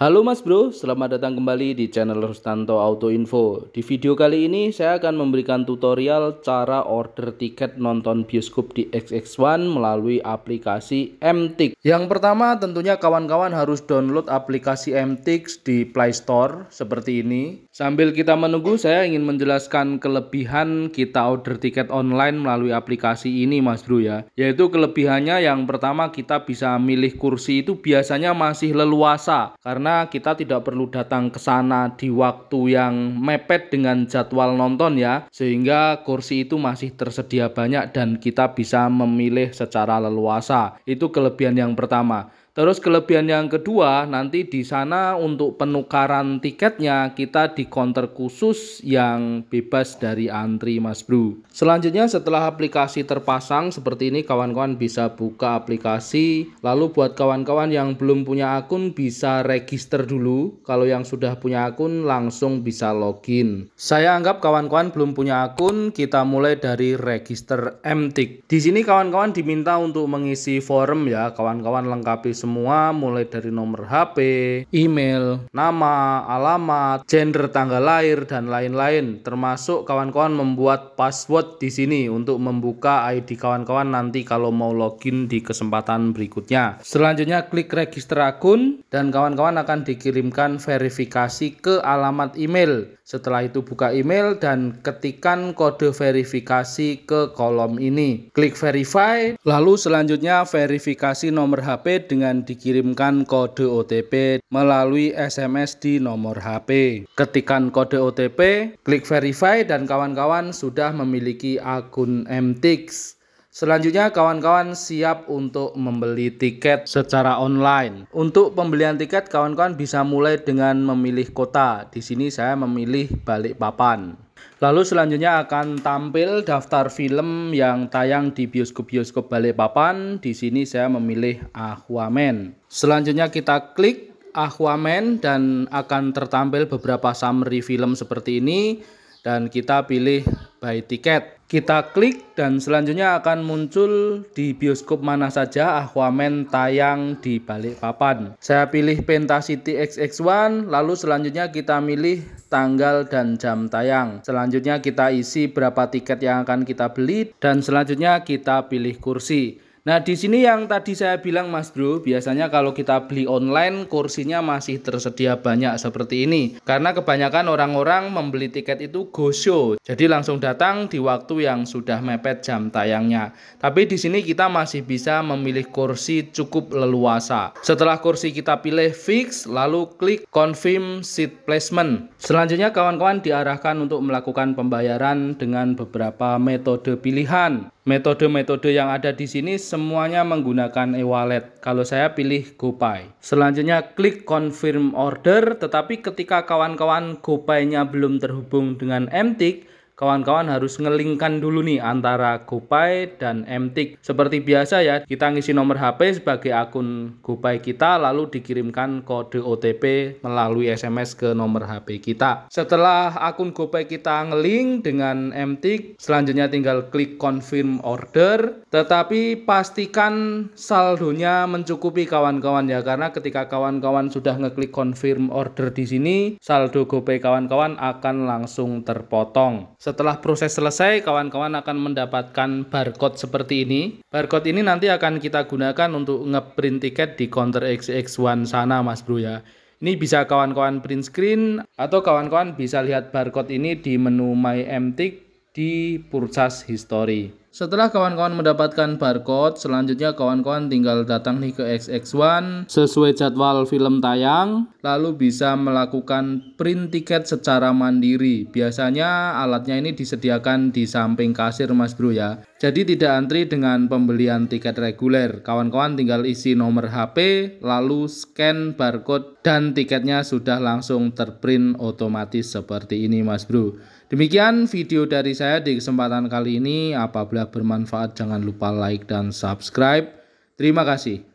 Halo Mas Bro, selamat datang kembali di channel Rustanto Auto Info. Di video kali ini saya akan memberikan tutorial cara order tiket nonton bioskop di XX1 melalui aplikasi MTix. Yang pertama tentunya kawan-kawan harus download aplikasi MTix di Play Store seperti ini. Sambil kita menunggu saya ingin menjelaskan kelebihan kita order tiket online melalui aplikasi ini Mas Bro ya. Yaitu kelebihannya yang pertama kita bisa milih kursi itu biasanya masih leluasa karena karena kita tidak perlu datang ke sana di waktu yang mepet dengan jadwal nonton ya sehingga kursi itu masih tersedia banyak dan kita bisa memilih secara leluasa itu kelebihan yang pertama Terus kelebihan yang kedua nanti di sana untuk penukaran tiketnya kita di konter khusus yang bebas dari antri Mas Bro. Selanjutnya setelah aplikasi terpasang seperti ini kawan-kawan bisa buka aplikasi. Lalu buat kawan-kawan yang belum punya akun bisa register dulu. Kalau yang sudah punya akun langsung bisa login. Saya anggap kawan-kawan belum punya akun kita mulai dari register MTIC. Di sini kawan-kawan diminta untuk mengisi forum ya kawan-kawan lengkapi semua semua mulai dari nomor HP, email, nama, alamat, gender tanggal lahir dan lain-lain termasuk kawan-kawan membuat password di sini untuk membuka ID kawan-kawan nanti kalau mau login di kesempatan berikutnya. Selanjutnya klik register akun dan kawan-kawan akan dikirimkan verifikasi ke alamat email. Setelah itu buka email dan ketikkan kode verifikasi ke kolom ini. Klik verify lalu selanjutnya verifikasi nomor HP dengan dengan dikirimkan kode OTP melalui SMS di nomor HP. Ketikan kode OTP, klik verify dan kawan-kawan sudah memiliki akun MTX. Selanjutnya kawan-kawan siap untuk membeli tiket secara online. Untuk pembelian tiket kawan-kawan bisa mulai dengan memilih kota. Di sini saya memilih Balikpapan. Lalu selanjutnya akan tampil daftar film yang tayang di bioskop-bioskop Balikpapan. Di sini saya memilih Aquaman. Selanjutnya kita klik Aquaman dan akan tertampil beberapa summary film seperti ini dan kita pilih buy tiket. Kita klik dan selanjutnya akan muncul di bioskop mana saja Aquaman tayang di balik papan. Saya pilih Penta City XX1, lalu selanjutnya kita milih tanggal dan jam tayang. Selanjutnya kita isi berapa tiket yang akan kita beli dan selanjutnya kita pilih kursi. Nah, di sini yang tadi saya bilang Mas Bro, biasanya kalau kita beli online kursinya masih tersedia banyak seperti ini. Karena kebanyakan orang-orang membeli tiket itu go show. Jadi langsung datang di waktu yang sudah mepet jam tayangnya. Tapi di sini kita masih bisa memilih kursi cukup leluasa. Setelah kursi kita pilih fix, lalu klik confirm seat placement. Selanjutnya kawan-kawan diarahkan untuk melakukan pembayaran dengan beberapa metode pilihan. Metode-metode yang ada di sini semuanya menggunakan e-wallet. Kalau saya pilih GoPay. Selanjutnya klik confirm order, tetapi ketika kawan-kawan GoPay-nya belum terhubung dengan MTIC, kawan-kawan harus ngelingkan dulu nih antara GoPay dan MTIC. Seperti biasa ya, kita ngisi nomor HP sebagai akun GoPay kita lalu dikirimkan kode OTP melalui SMS ke nomor HP kita. Setelah akun GoPay kita ngelink dengan MTIC, selanjutnya tinggal klik confirm order, tetapi pastikan saldonya mencukupi kawan-kawan ya karena ketika kawan-kawan sudah ngeklik confirm order di sini, saldo GoPay kawan-kawan akan langsung terpotong. Setelah proses selesai, kawan-kawan akan mendapatkan barcode seperti ini. Barcode ini nanti akan kita gunakan untuk ngeprint tiket di counter XX1 sana, Mas Bro ya. Ini bisa kawan-kawan print screen atau kawan-kawan bisa lihat barcode ini di menu My Emtik di Purchase History. Setelah kawan-kawan mendapatkan barcode, selanjutnya kawan-kawan tinggal datang nih ke XX1 sesuai jadwal film tayang, lalu bisa melakukan print tiket secara mandiri. Biasanya alatnya ini disediakan di samping kasir Mas Bro ya. Jadi tidak antri dengan pembelian tiket reguler. Kawan-kawan tinggal isi nomor HP, lalu scan barcode dan tiketnya sudah langsung terprint otomatis seperti ini Mas Bro. Demikian video dari saya di kesempatan kali ini apabila bermanfaat jangan lupa like dan subscribe. Terima kasih.